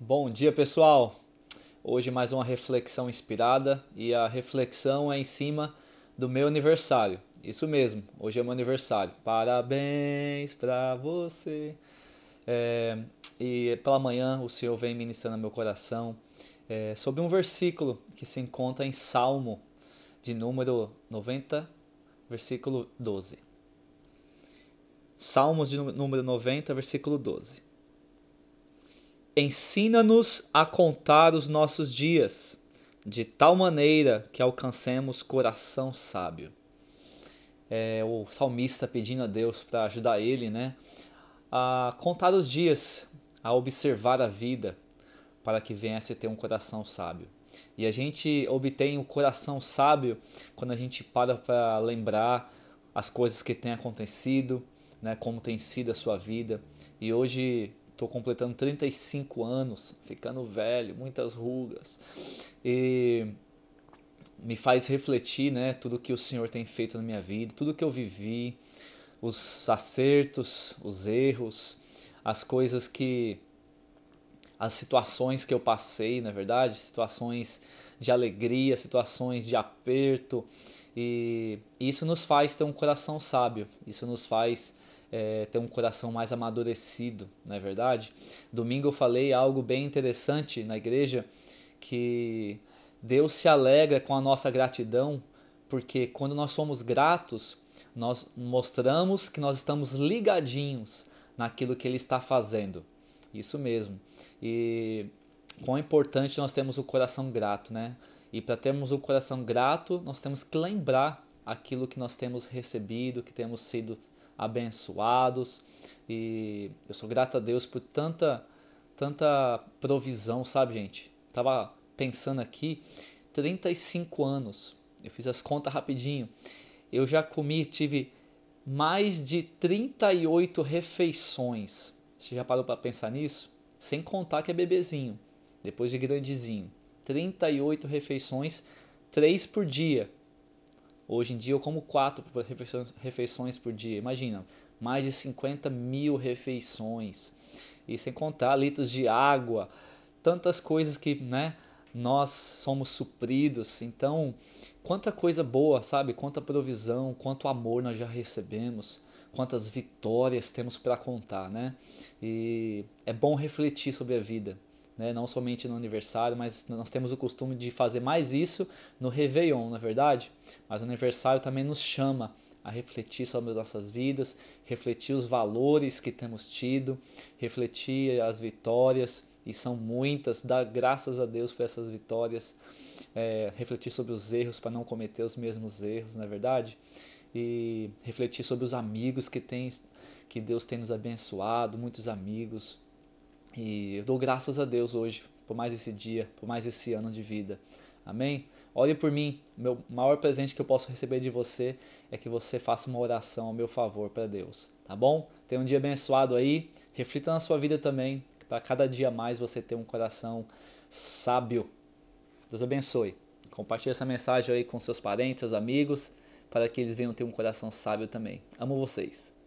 Bom dia, pessoal. Hoje mais uma reflexão inspirada e a reflexão é em cima do meu aniversário. Isso mesmo, hoje é meu aniversário. Parabéns para você. É, e pela manhã o Senhor vem ministrando meu coração é, sobre um versículo que se encontra em Salmo de número 90, versículo 12. Salmos de número 90, versículo 12. Ensina-nos a contar os nossos dias, de tal maneira que alcancemos coração sábio. É, o salmista pedindo a Deus para ajudar ele né, a contar os dias, a observar a vida, para que viesse a ter um coração sábio. E a gente obtém o um coração sábio quando a gente para para lembrar as coisas que têm acontecido, né, como tem sido a sua vida. E hoje Estou completando 35 anos, ficando velho, muitas rugas. E me faz refletir, né, tudo que o Senhor tem feito na minha vida, tudo que eu vivi, os acertos, os erros, as coisas que as situações que eu passei, na verdade, situações de alegria, situações de aperto, e isso nos faz ter um coração sábio, isso nos faz é, ter um coração mais amadurecido, não é verdade? Domingo eu falei algo bem interessante na igreja, que Deus se alegra com a nossa gratidão, porque quando nós somos gratos, nós mostramos que nós estamos ligadinhos naquilo que Ele está fazendo. Isso mesmo. E quão importante nós temos o coração grato, né? E para termos o coração grato, nós temos que lembrar aquilo que nós temos recebido, que temos sido abençoados. E eu sou grato a Deus por tanta, tanta provisão, sabe, gente? Tava pensando aqui, 35 anos. Eu fiz as contas rapidinho. Eu já comi, tive mais de 38 refeições. Você já parou para pensar nisso? Sem contar que é bebezinho, depois de grandezinho. 38 refeições, três por dia. Hoje em dia eu como quatro refeições por dia. Imagina, mais de 50 mil refeições. E sem contar litros de água, tantas coisas que né, nós somos supridos. Então, quanta coisa boa, sabe? Quanta provisão, quanto amor nós já recebemos quantas vitórias temos para contar, né? E é bom refletir sobre a vida né? não somente no aniversário, mas nós temos o costume de fazer mais isso no Réveillon, na é verdade? Mas o aniversário também nos chama a refletir sobre nossas vidas, refletir os valores que temos tido, refletir as vitórias, e são muitas, dar graças a Deus por essas vitórias, é, refletir sobre os erros para não cometer os mesmos erros, na é verdade? E refletir sobre os amigos que, tem, que Deus tem nos abençoado, muitos amigos, e eu dou graças a Deus hoje por mais esse dia, por mais esse ano de vida. Amém? olhe por mim. Meu maior presente que eu posso receber de você é que você faça uma oração ao meu favor para Deus. Tá bom? Tenha um dia abençoado aí. Reflita na sua vida também. Para cada dia mais você ter um coração sábio. Deus abençoe. Compartilhe essa mensagem aí com seus parentes, seus amigos, para que eles venham ter um coração sábio também. Amo vocês.